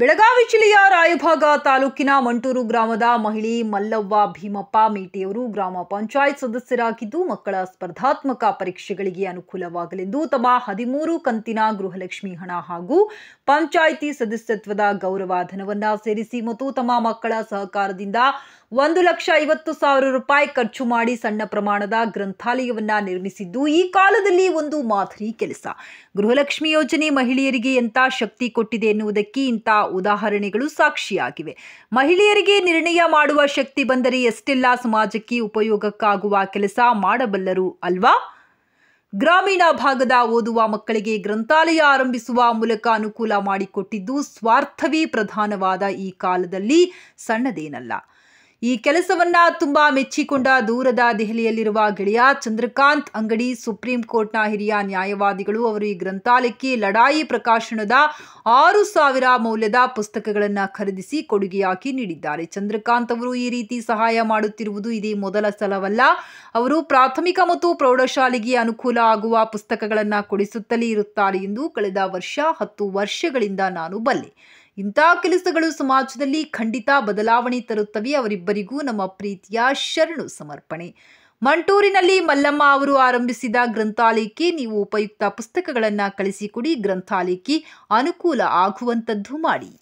ಬೆಳಗಾವಿ ಜಿಲ್ಲೆಯ ರಾಯಭಾಗ ತಾಲೂಕಿನ ಮಂಟೂರು ಗ್ರಾಮದ ಮಹಿಳೆ ಮಲ್ಲವ್ವ ಭೀಮಪ್ಪ ಮೇಟೆಯವರು ಗ್ರಾಮ ಪಂಚಾಯತ್ ಸದಸ್ಯರಾಗಿದ್ದು ಮಕ್ಕಳ ಸ್ಪರ್ಧಾತ್ಮಕ ಪರೀಕ್ಷೆಗಳಿಗೆ ಅನುಕೂಲವಾಗಲೆಂದು ತಮ್ಮ ಹದಿಮೂರು ಕಂತಿನ ಗೃಹಲಕ್ಷ್ಮಿ ಹಣ ಹಾಗೂ ಪಂಚಾಯಿತಿ ಸದಸ್ಯತ್ವದ ಗೌರವಧನವನ್ನ ಸೇರಿಸಿ ಮತ್ತು ತಮ್ಮ ಮಕ್ಕಳ ಸಹಕಾರದಿಂದ ಒಂದು ಲಕ್ಷ ಐವತ್ತು ಸಾವಿರ ರೂಪಾಯಿ ಖರ್ಚು ಮಾಡಿ ಸಣ್ಣ ಪ್ರಮಾಣದ ಗ್ರಂಥಾಲಯವನ್ನ ನಿರ್ಮಿಸಿದ್ದು ಈ ಕಾಲದಲ್ಲಿ ಒಂದು ಮಾದರಿ ಕೆಲಸ ಗೃಹಲಕ್ಷ್ಮಿ ಯೋಜನೆ ಮಹಿಳೆಯರಿಗೆ ಎಂತ ಶಕ್ತಿ ಕೊಟ್ಟಿದೆ ಎನ್ನುವುದಕ್ಕೆ ಇಂಥ ಉದಾಹರಣೆಗಳು ಸಾಕ್ಷಿಯಾಗಿವೆ ಮಹಿಳೆಯರಿಗೆ ನಿರ್ಣಯ ಮಾಡುವ ಶಕ್ತಿ ಬಂದರೆ ಎಷ್ಟೆಲ್ಲ ಸಮಾಜಕ್ಕೆ ಉಪಯೋಗಕ್ಕಾಗುವ ಕೆಲಸ ಮಾಡಬಲ್ಲರು ಅಲ್ವಾ ಗ್ರಾಮೀಣ ಭಾಗದ ಓದುವ ಮಕ್ಕಳಿಗೆ ಗ್ರಂಥಾಲಯ ಆರಂಭಿಸುವ ಮೂಲಕ ಅನುಕೂಲ ಮಾಡಿಕೊಟ್ಟಿದ್ದು ಸ್ವಾರ್ಥವೇ ಪ್ರಧಾನವಾದ ಈ ಕಾಲದಲ್ಲಿ ಸಣ್ಣದೇನಲ್ಲ ಈ ಕೆಲಸವನ್ನ ತುಂಬಾ ಮೆಚ್ಚಿಕೊಂಡ ದೂರದ ದೆಹಲಿಯಲ್ಲಿರುವ ಗೆಳೆಯ ಚಂದ್ರಕಾಂತ್ ಅಂಗಡಿ ಸುಪ್ರೀಂ ಕೋರ್ಟ್ನ ಹಿರಿಯ ನ್ಯಾಯವಾದಿಗಳು ಅವರು ಈ ಗ್ರಂಥಾಲಯಕ್ಕೆ ಲಡಾಯಿ ಪ್ರಕಾಶನದ ಆರು ಸಾವಿರ ಮೌಲ್ಯದ ಪುಸ್ತಕಗಳನ್ನು ಖರೀದಿಸಿ ಕೊಡುಗೆಯಾಗಿ ನೀಡಿದ್ದಾರೆ ಚಂದ್ರಕಾಂತ್ ಅವರು ಈ ರೀತಿ ಸಹಾಯ ಮಾಡುತ್ತಿರುವುದು ಇದೇ ಮೊದಲ ಸಲವಲ್ಲ ಅವರು ಪ್ರಾಥಮಿಕ ಮತ್ತು ಪ್ರೌಢಶಾಲೆಗೆ ಅನುಕೂಲ ಆಗುವ ಪುಸ್ತಕಗಳನ್ನು ಕೊಡಿಸುತ್ತಲೇ ಇರುತ್ತಾರೆ ಎಂದು ಕಳೆದ ವರ್ಷ ಹತ್ತು ವರ್ಷಗಳಿಂದ ನಾನು ಬಲ್ಲೆ ಇಂಥ ಕೆಲಸಗಳು ಸಮಾಜದಲ್ಲಿ ಖಂಡಿತ ಬದಲಾವಣೆ ತರುತ್ತವೆ ಅವರಿಬ್ಬರಿಗೂ ನಮ್ಮ ಪ್ರೀತಿಯ ಶರಣು ಸಮರ್ಪಣೆ ಮಂಟೂರಿನಲ್ಲಿ ಮಲ್ಲಮ್ಮ ಅವರು ಆರಂಭಿಸಿದ ಗ್ರಂಥಾಲಯಕ್ಕೆ ನೀವು ಉಪಯುಕ್ತ ಪುಸ್ತಕಗಳನ್ನು ಕಳಿಸಿಕೊಡಿ ಗ್ರಂಥಾಲಯಕ್ಕೆ ಅನುಕೂಲ ಆಗುವಂಥದ್ದು ಮಾಡಿ